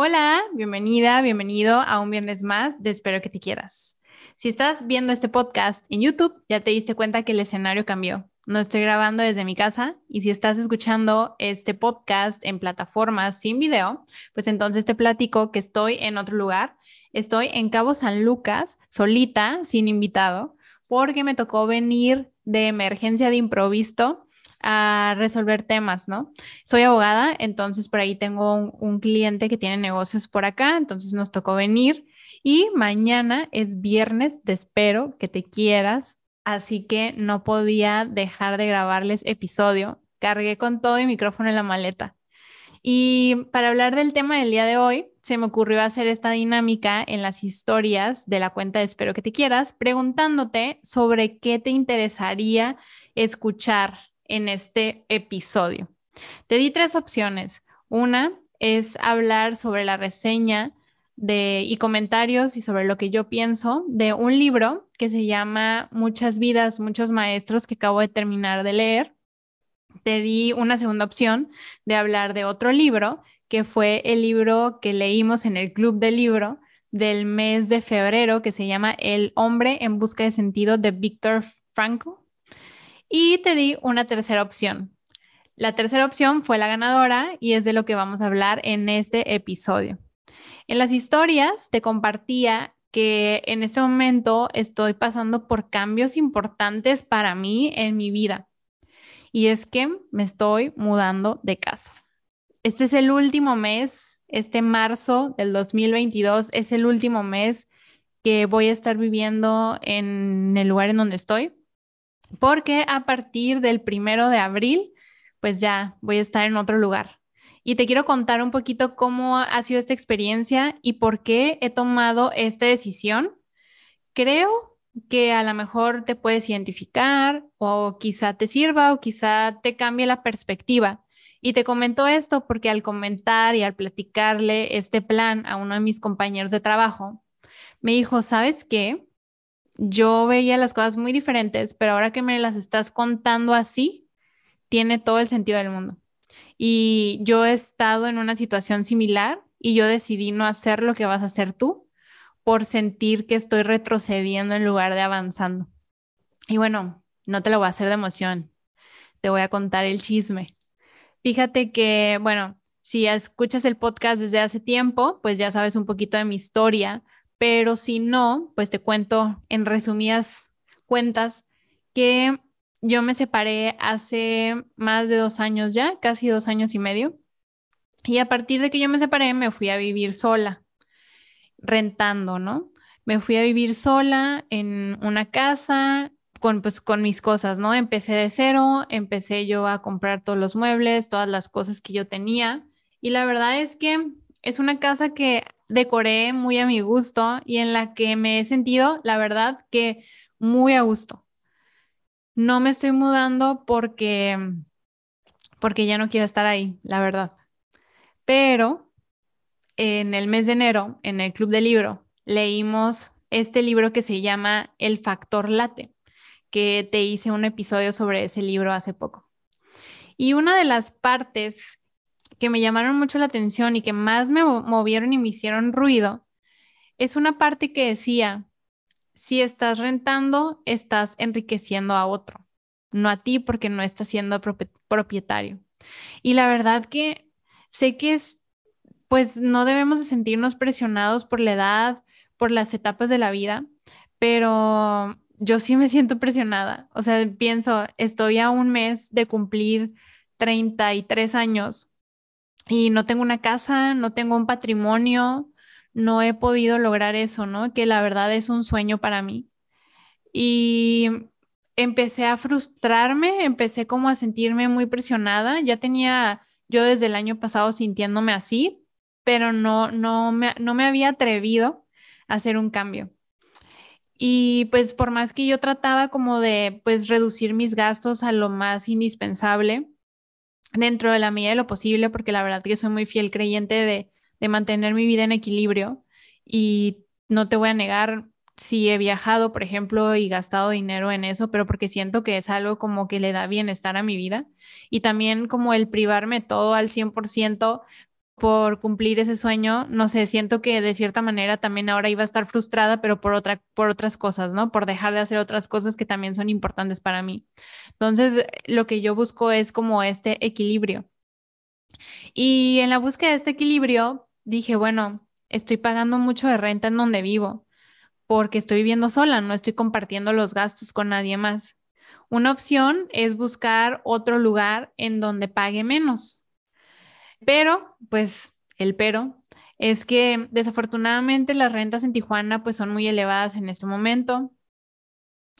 Hola, bienvenida, bienvenido a un viernes más de Espero que te quieras. Si estás viendo este podcast en YouTube, ya te diste cuenta que el escenario cambió. No estoy grabando desde mi casa y si estás escuchando este podcast en plataformas sin video, pues entonces te platico que estoy en otro lugar. Estoy en Cabo San Lucas, solita, sin invitado, porque me tocó venir de emergencia de improviso a resolver temas, ¿no? Soy abogada, entonces por ahí tengo un, cliente que tiene negocios por acá, entonces nos tocó venir y mañana es viernes, te espero que te quieras, así que no podía dejar de grabarles episodio, cargué con todo y micrófono en la maleta. Y para hablar del tema del día de hoy, se me ocurrió hacer esta dinámica en las historias de la cuenta de Espero que te quieras, preguntándote sobre qué te interesaría escuchar en este episodio. Te di tres opciones. Una es hablar sobre la reseña de, y comentarios y sobre lo que yo pienso de un libro que se llama Muchas vidas, muchos maestros que acabo de terminar de leer. Te di una segunda opción de hablar de otro libro, que fue el libro que leímos en el Club del Libro del mes de febrero, que se llama El hombre en busca de sentido de Víctor Frankl. Y te di una tercera opción. La tercera opción fue la ganadora y es de lo que vamos a hablar en este episodio. En las historias te compartía que en este momento estoy pasando por cambios importantes para mí en mi vida. Y es que me estoy mudando de casa. Este es el último mes, este marzo del 2022 es el último mes que voy a estar viviendo en el lugar en donde estoy porque a partir del primero de abril, pues ya voy a estar en otro lugar. Y te quiero contar un poquito cómo ha sido esta experiencia y por qué he tomado esta decisión. Creo que a lo mejor te puedes identificar o quizá te sirva o quizá te cambie la perspectiva. Y te comento esto porque al comentar y al platicarle este plan a uno de mis compañeros de trabajo, me dijo, ¿sabes qué? yo veía las cosas muy diferentes, pero ahora que me las estás contando así, tiene todo el sentido del mundo. Y yo he estado en una situación similar y yo decidí no hacer lo que vas a hacer tú por sentir que estoy retrocediendo en lugar de avanzando. Y bueno, no te lo voy a hacer de emoción, te voy a contar el chisme. Fíjate que, bueno, si escuchas el podcast desde hace tiempo, pues ya sabes un poquito de mi historia, pero si no, pues te cuento en resumidas cuentas que yo me separé hace más de dos años ya, casi dos años y medio, y a partir de que yo me separé me fui a vivir sola, rentando, ¿no? Me fui a vivir sola en una casa con, pues, con mis cosas, ¿no? Empecé de cero, empecé yo a comprar todos los muebles, todas las cosas que yo tenía. Y la verdad es que es una casa que decoré muy a mi gusto y en la que me he sentido, la verdad, que muy a gusto. No me estoy mudando porque, porque ya no quiero estar ahí, la verdad. Pero en el mes de enero, en el Club de Libro, leímos este libro que se llama El Factor Late, que te hice un episodio sobre ese libro hace poco. Y una de las partes que me llamaron mucho la atención y que más me movieron y me hicieron ruido, es una parte que decía, si estás rentando, estás enriqueciendo a otro, no a ti porque no estás siendo propietario. Y la verdad que sé que es, pues no debemos de sentirnos presionados por la edad, por las etapas de la vida, pero yo sí me siento presionada. O sea, pienso, estoy a un mes de cumplir 33 años y no tengo una casa, no tengo un patrimonio, no he podido lograr eso, ¿no? Que la verdad es un sueño para mí. Y empecé a frustrarme, empecé como a sentirme muy presionada, ya tenía yo desde el año pasado sintiéndome así, pero no, me, no me había atrevido a hacer un cambio. Y pues por más que yo trataba como de pues reducir mis gastos a lo más indispensable, dentro de la medida de lo posible, porque la verdad que soy muy fiel creyente de, de mantener mi vida en equilibrio y no te voy a negar si he viajado, por ejemplo, y gastado dinero en eso, pero porque siento que es algo como que le da bienestar a mi vida y también como el privarme todo al 100% por cumplir ese sueño, no sé, siento que de cierta manera también ahora iba a estar frustrada, pero por, otra, por otras cosas, ¿no? Por dejar de hacer otras cosas que también son importantes para mí. Entonces, eh, lo que yo busco es como este equilibrio. Y en la búsqueda de este equilibrio, dije, bueno, estoy pagando mucho de renta en donde vivo, porque estoy viviendo sola, no estoy compartiendo los gastos con nadie más. Una opción es buscar otro lugar en donde pague menos pero, pues, el pero es que desafortunadamente las rentas en Tijuana pues son muy elevadas en este momento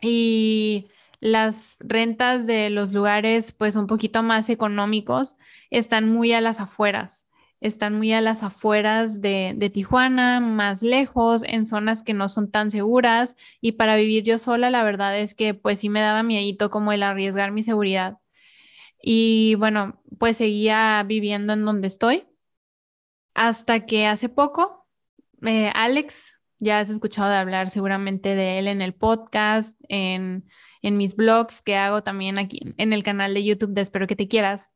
y las rentas de los lugares pues un poquito más económicos están muy a las afueras, están muy a las afueras de, Tijuana, más lejos, en zonas que no son tan seguras y para vivir yo sola la verdad es que pues sí me daba miedito como el arriesgar mi seguridad. Y bueno, pues seguía viviendo en donde estoy. Hasta que hace poco, eh, Alex, ya has escuchado de hablar seguramente de él en el podcast, en, en mis blogs que hago también aquí en el canal de YouTube de Espero que te quieras.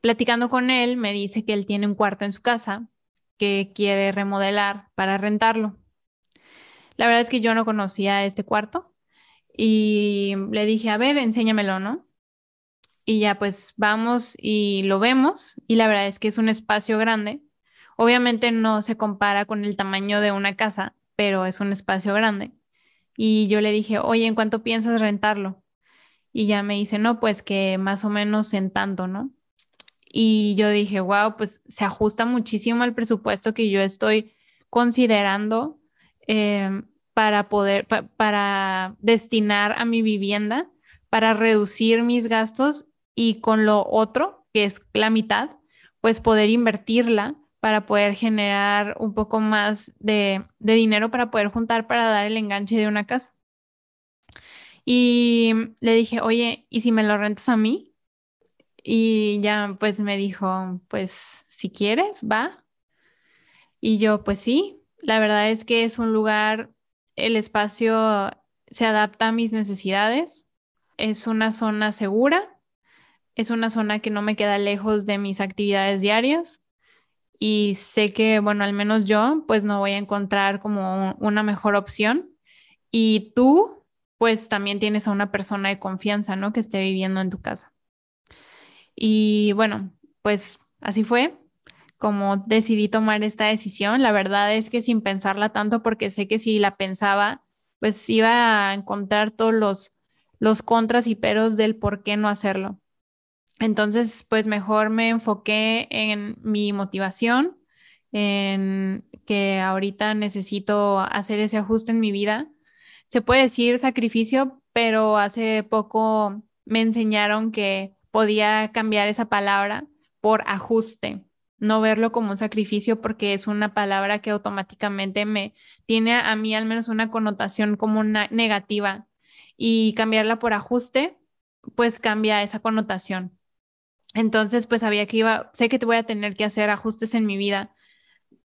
Platicando con él, me dice que él tiene un cuarto en su casa que quiere remodelar para rentarlo. La verdad es que yo no conocía este cuarto y le dije, a ver, enséñamelo, ¿no? y ya pues vamos y lo vemos y la verdad es que es un espacio grande. Obviamente no se compara con el tamaño de una casa, pero es un espacio grande. Y yo le dije, oye, ¿en cuánto piensas rentarlo? Y ya me dice, no, pues que más o menos en tanto, ¿no? Y yo dije, wow, pues se ajusta muchísimo al presupuesto que yo estoy considerando eh, para poder, para destinar a mi vivienda para reducir mis gastos y con lo otro, que es la mitad, pues poder invertirla para poder generar un poco más de, de dinero para poder juntar para dar el enganche de una casa. Y le dije, oye, ¿y si me lo rentas a mí? Y ya pues me dijo, pues si quieres, va. Y yo, pues sí, la verdad es que es un lugar, el espacio se adapta a mis necesidades, es una zona segura es una zona que no me queda lejos de mis actividades diarias y sé que, bueno, al menos yo, pues no voy a encontrar como una mejor opción. Y tú, pues también tienes a una persona de confianza, ¿no? Que esté viviendo en tu casa. Y bueno, pues así fue como decidí tomar esta decisión. La verdad es que sin pensarla tanto, porque sé que si la pensaba, pues iba a encontrar todos los, los contras y peros del por qué no hacerlo. Entonces, pues mejor me enfoqué en mi motivación, en que ahorita necesito hacer ese ajuste en mi vida. Se puede decir sacrificio, pero hace poco me enseñaron que podía cambiar esa palabra por ajuste, no verlo como un sacrificio porque es una palabra que automáticamente me tiene a mí al menos una connotación como negativa y cambiarla por ajuste, pues cambia esa connotación. Entonces, pues había que iba, sé que te voy a tener que hacer ajustes en mi vida.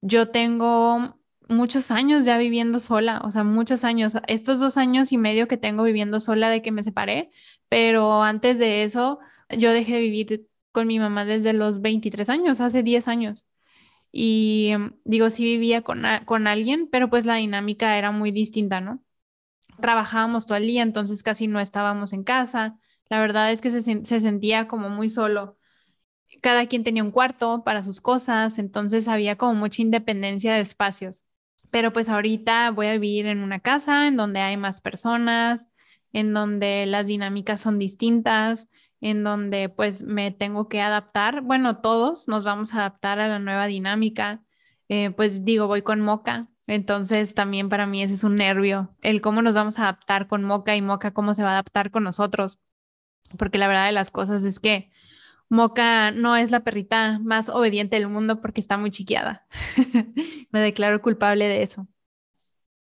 Yo tengo muchos años ya viviendo sola, o sea, muchos años, estos dos años y medio que tengo viviendo sola de que me separé, pero antes de eso, yo dejé de vivir con mi mamá desde los 23 años, hace 10 años. Y em, digo, sí vivía con, con alguien, pero pues la dinámica era muy distinta, ¿no? Trabajábamos todo el día, entonces casi no estábamos en casa la verdad es que se, sentía como muy solo. Cada quien tenía un cuarto para sus cosas, entonces había como mucha independencia de espacios. Pero pues ahorita voy a vivir en una casa en donde hay más personas, en donde las dinámicas son distintas, en donde pues me tengo que adaptar. Bueno, todos nos vamos a adaptar a la nueva dinámica. Eh, pues digo, voy con Moca, entonces también para mí ese es un nervio, el cómo nos vamos a adaptar con Moca y Moca cómo se va a adaptar con nosotros porque la verdad de las cosas es que Moca no es la perrita más obediente del mundo porque está muy chiquiada. Me declaro culpable de eso.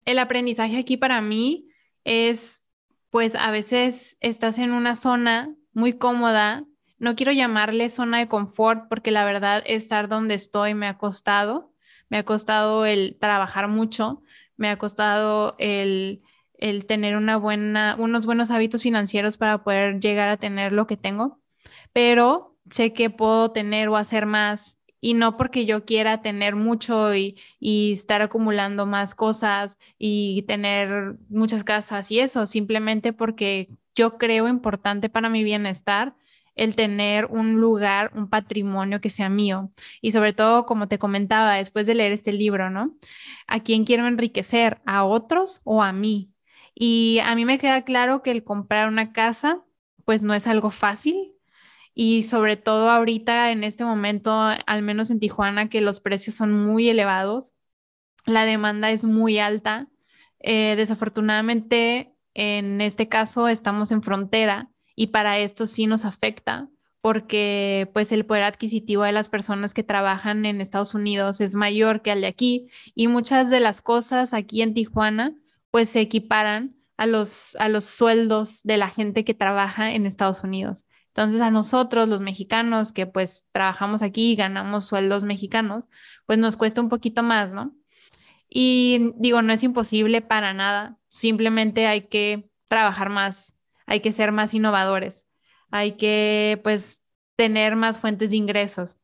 El aprendizaje aquí para mí es, pues a veces estás en una zona muy cómoda, no quiero llamarle zona de confort porque la verdad estar donde estoy me ha costado, me ha costado el trabajar mucho, me ha costado el el tener una buena, unos buenos hábitos financieros para poder llegar a tener lo que tengo, pero sé que puedo tener o hacer más y no porque yo quiera tener mucho y, y estar acumulando más cosas y tener muchas casas y eso, simplemente porque yo creo importante para mi bienestar el tener un lugar, un patrimonio que sea mío. Y sobre todo, como te comentaba, después de leer este libro, ¿no? ¿A quién quiero enriquecer? ¿A otros o a mí? Y a mí me queda claro que el comprar una casa, pues no es algo fácil. Y sobre todo ahorita, en este momento, al menos en Tijuana, que los precios son muy elevados, la demanda es muy alta. Eh, desafortunadamente, en este caso, estamos en frontera y para esto sí nos afecta porque pues el poder adquisitivo de las personas que trabajan en Estados Unidos es mayor que el de aquí y muchas de las cosas aquí en Tijuana pues se equiparan a los, a los sueldos de la gente que trabaja en Estados Unidos. Entonces a nosotros, los mexicanos, que pues trabajamos aquí y ganamos sueldos mexicanos, pues nos cuesta un poquito más, ¿no? Y digo, no es imposible para nada, simplemente hay que trabajar más, hay que ser más innovadores, hay que pues tener más fuentes de ingresos.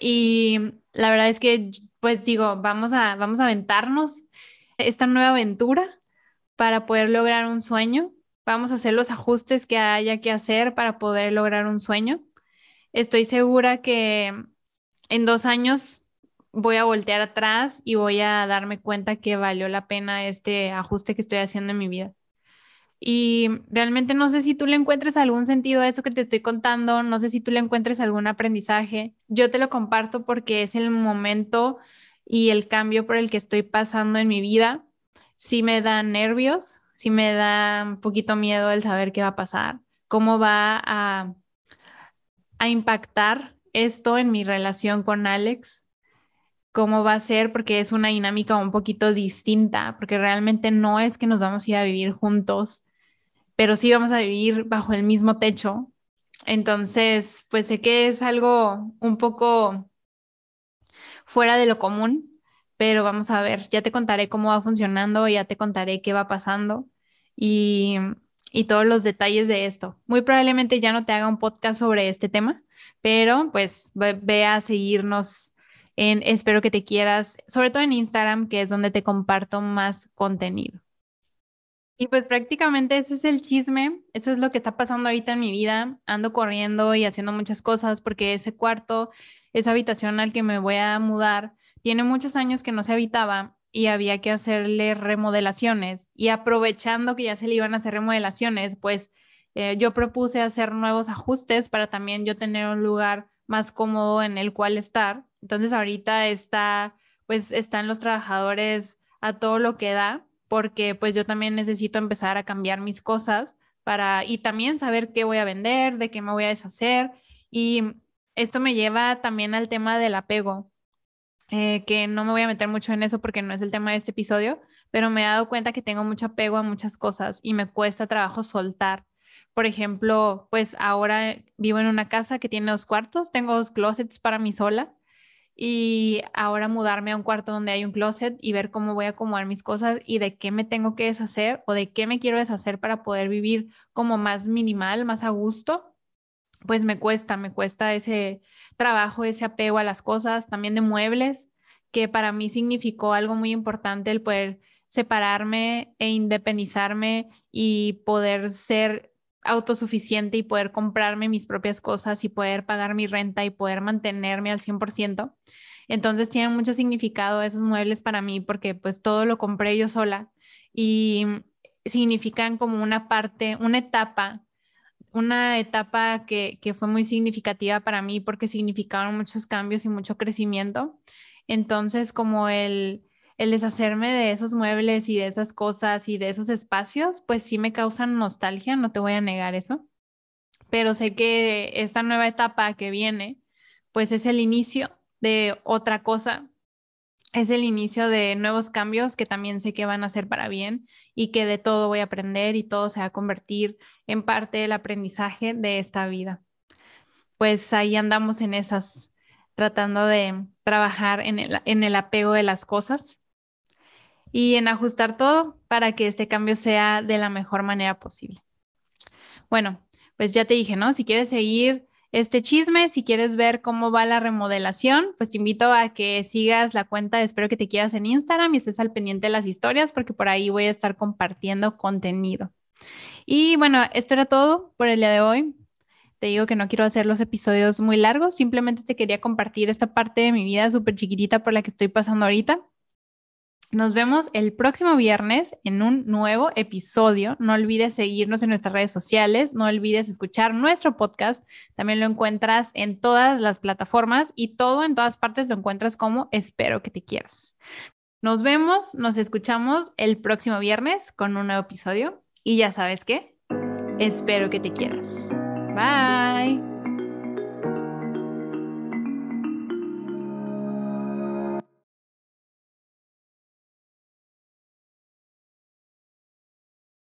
Y la verdad es que pues digo, vamos a, vamos a aventarnos esta nueva aventura para poder lograr un sueño. Vamos a hacer los ajustes que haya que hacer para poder lograr un sueño. Estoy segura que en dos años voy a voltear atrás y voy a darme cuenta que valió la pena este ajuste que estoy haciendo en mi vida. Y realmente no sé si tú le encuentres algún sentido a eso que te estoy contando, no sé si tú le encuentres algún aprendizaje. Yo te lo comparto porque es el momento y el cambio por el que estoy pasando en mi vida, sí me da nervios, sí me da un poquito miedo el saber qué va a pasar, cómo va a, impactar esto en mi relación con Alex, cómo va a ser, porque es una dinámica un poquito distinta, porque realmente no es que nos vamos a ir a vivir juntos, pero sí vamos a vivir bajo el mismo techo. Entonces, pues sé que es algo un poco fuera de lo común, pero vamos a ver, ya te contaré cómo va funcionando, ya te contaré qué va pasando y, todos los detalles de esto. Muy probablemente ya no te haga un podcast sobre este tema, pero pues ve a seguirnos en Espero que te quieras, sobre todo en Instagram, que es donde te comparto más contenido. Y pues prácticamente ese es el chisme, eso es lo que está pasando ahorita en mi vida. Ando corriendo y haciendo muchas cosas porque ese cuarto, esa habitación al que me voy a mudar, tiene muchos años que no se habitaba y había que hacerle remodelaciones. Y aprovechando que ya se le iban a hacer remodelaciones, pues eh, yo propuse hacer nuevos ajustes para también yo tener un lugar más cómodo en el cual estar. Entonces ahorita está, pues están los trabajadores a todo lo que da porque pues yo también necesito empezar a cambiar mis cosas para y también saber qué voy a vender, de qué me voy a deshacer y esto me lleva también al tema del apego, eh, que no me voy a meter mucho en eso porque no es el tema de este episodio, pero me he dado cuenta que tengo mucho apego a muchas cosas y me cuesta trabajo soltar. Por ejemplo, pues ahora vivo en una casa que tiene dos cuartos, tengo dos closets para mí sola y ahora mudarme a un cuarto donde hay un closet y ver cómo voy a acomodar mis cosas y de qué me tengo que deshacer o de qué me quiero deshacer para poder vivir como más minimal, más a gusto, pues me cuesta, me cuesta ese trabajo, ese apego a las cosas, también de muebles, que para mí significó algo muy importante el poder separarme e independizarme y poder ser autosuficiente y poder comprarme mis propias cosas y poder pagar mi renta y poder mantenerme al 100%. Entonces tienen mucho significado esos muebles para mí porque pues todo lo compré yo sola y significan como una parte, una etapa, una etapa que, que fue muy significativa para mí porque significaron muchos cambios y mucho crecimiento. Entonces como el el deshacerme de esos muebles y de esas cosas y de esos espacios, pues sí me causan nostalgia, no te voy a negar eso. Pero sé que esta nueva etapa que viene, pues es el inicio de otra cosa, es el inicio de nuevos cambios que también sé que van a ser para bien y que de todo voy a aprender y todo se va a convertir en parte del aprendizaje de esta vida. Pues ahí andamos en esas, tratando de trabajar en el, en el apego de las cosas, y en ajustar todo para que este cambio sea de la mejor manera posible. Bueno, pues ya te dije, ¿no? Si quieres seguir este chisme, si quieres ver cómo va la remodelación, pues te invito a que sigas la cuenta, espero que te quieras en Instagram y estés al pendiente de las historias porque por ahí voy a estar compartiendo contenido. Y bueno, esto era todo por el día de hoy. Te digo que no quiero hacer los episodios muy largos, simplemente te quería compartir esta parte de mi vida súper chiquitita por la que estoy pasando ahorita. Nos vemos el próximo viernes en un nuevo episodio. No olvides seguirnos en nuestras redes sociales, no olvides escuchar nuestro podcast. También lo encuentras en todas las plataformas y todo en todas partes lo encuentras como espero que te quieras. Nos vemos, nos escuchamos el próximo viernes con un nuevo episodio y ya sabes qué, espero que te quieras. Bye.